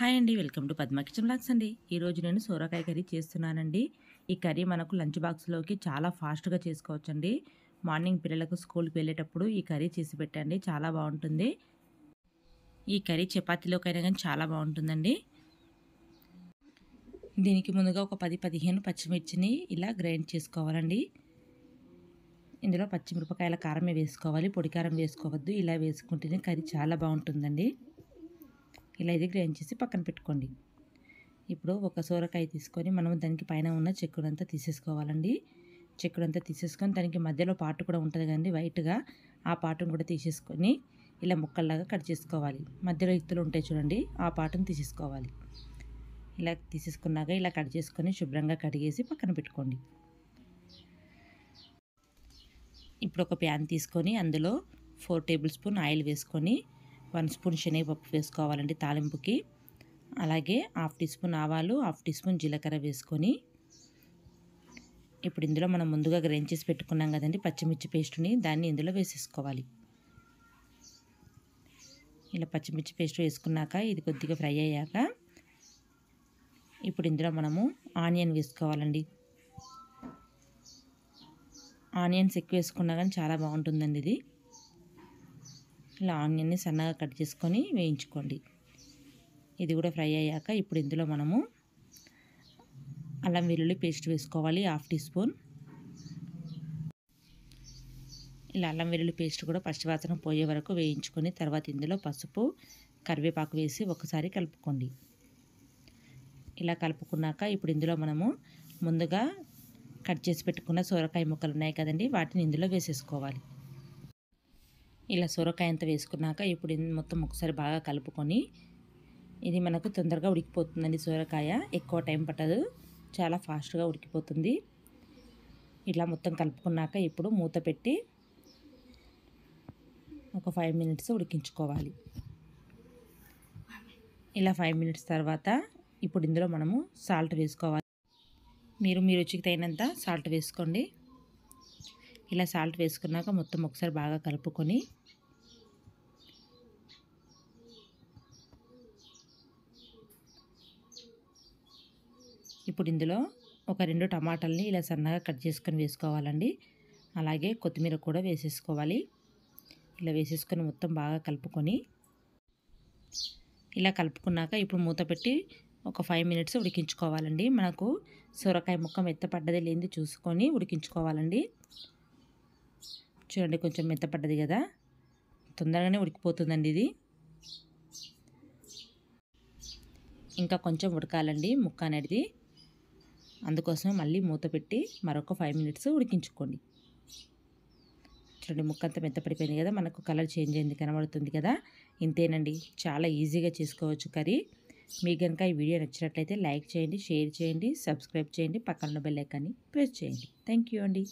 hi అండి welcome to Padma kitchen blogs అండి ఈరోజు నేను సోరకాయ కర్రీ చేస్తున్నానండి ఈ కర్రీ మనకు లంచ్ బాక్స్లోకి చాలా ఫాస్ట్గా చేసుకోవచ్చండి మార్నింగ్ పిల్లలకు స్కూల్కి వెళ్ళేటప్పుడు ఈ కర్రీ చేసి పెట్టండి చాలా బాగుంటుంది ఈ కర్రీ చపాతీలోకైనా కానీ చాలా బాగుంటుందండి దీనికి ముందుగా ఒక పది పదిహేను పచ్చిమిర్చిని ఇలా గ్రైండ్ చేసుకోవాలండి ఇందులో పచ్చిమిరపకాయల కారమే వేసుకోవాలి పొడి కారం వేసుకోవద్దు ఇలా వేసుకుంటేనే కర్రీ చాలా బాగుంటుందండి ఇలా ఇది గ్రైండ్ చేసి పక్కన పెట్టుకోండి ఇప్పుడు ఒక సోరకాయ తీసుకొని మనం దానికి పైన ఉన్న చెక్కుడంతా తీసేసుకోవాలండి చెక్కుడంతా తీసేసుకొని దానికి మధ్యలో పాటు కూడా ఉంటుంది కదండి వైట్గా ఆ పాటును కూడా తీసేసుకొని ఇలా ముక్కల్లాగా కట్ చేసుకోవాలి మధ్యలో ఇత్తులు ఉంటాయి చూడండి ఆ పాటును తీసేసుకోవాలి ఇలా తీసేసుకున్నాక ఇలా కట్ చేసుకొని శుభ్రంగా కడిగేసి పక్కన పెట్టుకోండి ఇప్పుడు ఒక ప్యాన్ తీసుకొని అందులో ఫోర్ టేబుల్ స్పూన్ ఆయిల్ వేసుకొని వన్ స్పూన్ శనగపప్పు వేసుకోవాలండి తాలింపుకి అలాగే హాఫ్ టీ స్పూన్ ఆవాలు హాఫ్ టీ స్పూన్ జీలకర్ర వేసుకొని ఇప్పుడు ఇందులో మనం ముందుగా గ్రైండ్ చేసి పెట్టుకున్నాం కదండి పచ్చిమిర్చి పేస్ట్ని దాన్ని ఇందులో వేసేసుకోవాలి ఇలా పచ్చిమిర్చి పేస్ట్ వేసుకున్నాక ఇది కొద్దిగా ఫ్రై అయ్యాక ఇప్పుడు ఇందులో మనము ఆనియన్ వేసుకోవాలండి ఆనియన్స్ ఎక్కువ వేసుకున్నా కానీ చాలా బాగుంటుందండి ఇది ఇలా ఆనియన్ని సన్నగా కట్ చేసుకొని వేయించుకోండి ఇది కూడా ఫ్రై అయ్యాక ఇప్పుడు ఇందులో మనము అల్లం వెల్లుల్లి పేస్ట్ వేసుకోవాలి హాఫ్ టీ స్పూన్ ఇలా అల్లం వెల్లుల్లి పేస్ట్ కూడా వాసన పోయే వరకు వేయించుకొని తర్వాత ఇందులో పసుపు కరివేపాకు వేసి ఒకసారి కలుపుకోండి ఇలా కలుపుకున్నాక ఇప్పుడు ఇందులో మనము ముందుగా కట్ చేసి పెట్టుకున్న సోరకాయ ముక్కలు ఉన్నాయి కదండి వాటిని ఇందులో వేసేసుకోవాలి ఇలా సొరకాయ అంతా వేసుకున్నాక ఇప్పుడు మొత్తం ఒకసారి బాగా కలుపుకొని ఇది మనకు తొందరగా ఉడికిపోతుందండి సొరకాయ ఎక్కువ టైం పట్టదు చాలా ఫాస్ట్గా ఉడికిపోతుంది ఇలా మొత్తం కలుపుకున్నాక ఇప్పుడు మూత పెట్టి ఒక ఫైవ్ మినిట్స్ ఉడికించుకోవాలి ఇలా ఫైవ్ మినిట్స్ తర్వాత ఇప్పుడు ఇందులో మనము సాల్ట్ వేసుకోవాలి మీరు మీ రుచికి తగినంత సాల్ట్ వేసుకోండి ఇలా సాల్ట్ వేసుకున్నాక మొత్తం ఒకసారి బాగా కలుపుకొని ఇప్పుడు ఇందులో ఒక రెండు టమాటాలని ఇలా సన్నగా కట్ చేసుకొని వేసుకోవాలండి అలాగే కొత్తిమీర కూడా వేసేసుకోవాలి ఇలా వేసేసుకొని మొత్తం బాగా కలుపుకొని ఇలా కలుపుకున్నాక ఇప్పుడు మూత పెట్టి ఒక ఫైవ్ మినిట్స్ ఉడికించుకోవాలండి మనకు సొరకాయ ముక్క మెత్తపడ్డది లేని చూసుకొని ఉడికించుకోవాలండి చూడండి కొంచెం మెత్తపడ్డది కదా తొందరగానే ఉడికిపోతుందండి ఇది ఇంకా కొంచెం ఉడకాలండి ముక్క అనేది అందుకోసం మళ్ళీ మూత పెట్టి మరొక ఫైవ్ మినిట్స్ ఉడికించుకోండి చూడండి ముక్క అంతా మెత్తపడిపోయింది కదా మనకు కలర్ చేంజ్ అయింది కనబడుతుంది కదా ఇంతేనండి చాలా ఈజీగా చేసుకోవచ్చు కర్రీ మీకు కనుక ఈ వీడియో నచ్చినట్లయితే లైక్ చేయండి షేర్ చేయండి సబ్స్క్రైబ్ చేయండి పక్కన బెల్ ఐకాన్ని ప్రెస్ చేయండి థ్యాంక్ యూ అండి